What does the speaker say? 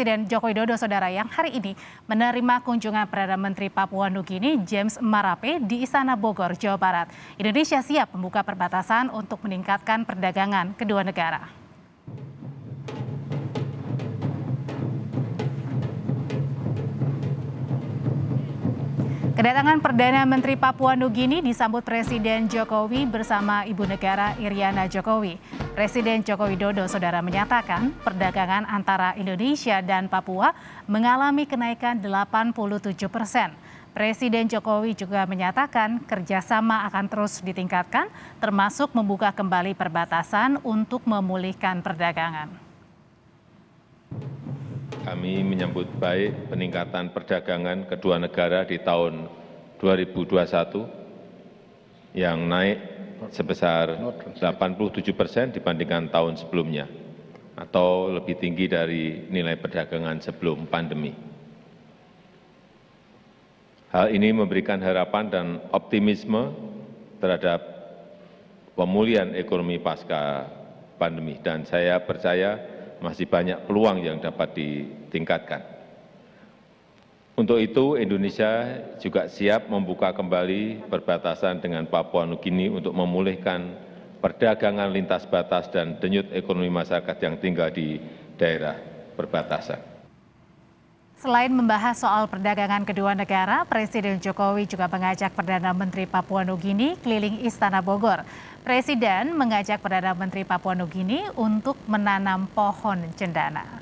Presiden Joko Widodo saudara yang hari ini menerima kunjungan Perdana Menteri Papua Nugini James Marape di Istana Bogor, Jawa Barat. Indonesia siap membuka perbatasan untuk meningkatkan perdagangan kedua negara. Kedatangan Perdana Menteri Papua Nugini disambut Presiden Jokowi bersama Ibu Negara Iriana Jokowi. Presiden Joko Widodo saudara menyatakan perdagangan antara Indonesia dan Papua mengalami kenaikan 87 persen. Presiden Jokowi juga menyatakan kerjasama akan terus ditingkatkan, termasuk membuka kembali perbatasan untuk memulihkan perdagangan kami menyambut baik peningkatan perdagangan kedua negara di tahun 2021 yang naik sebesar 87 persen dibandingkan tahun sebelumnya atau lebih tinggi dari nilai perdagangan sebelum pandemi. Hal ini memberikan harapan dan optimisme terhadap pemulihan ekonomi pasca pandemi dan saya percaya masih banyak peluang yang dapat ditingkatkan. Untuk itu, Indonesia juga siap membuka kembali perbatasan dengan Papua Nugini untuk memulihkan perdagangan lintas batas dan denyut ekonomi masyarakat yang tinggal di daerah perbatasan. Selain membahas soal perdagangan kedua negara, Presiden Jokowi juga mengajak Perdana Menteri Papua Nugini keliling Istana Bogor. Presiden mengajak Perdana Menteri Papua Nugini untuk menanam pohon cendana.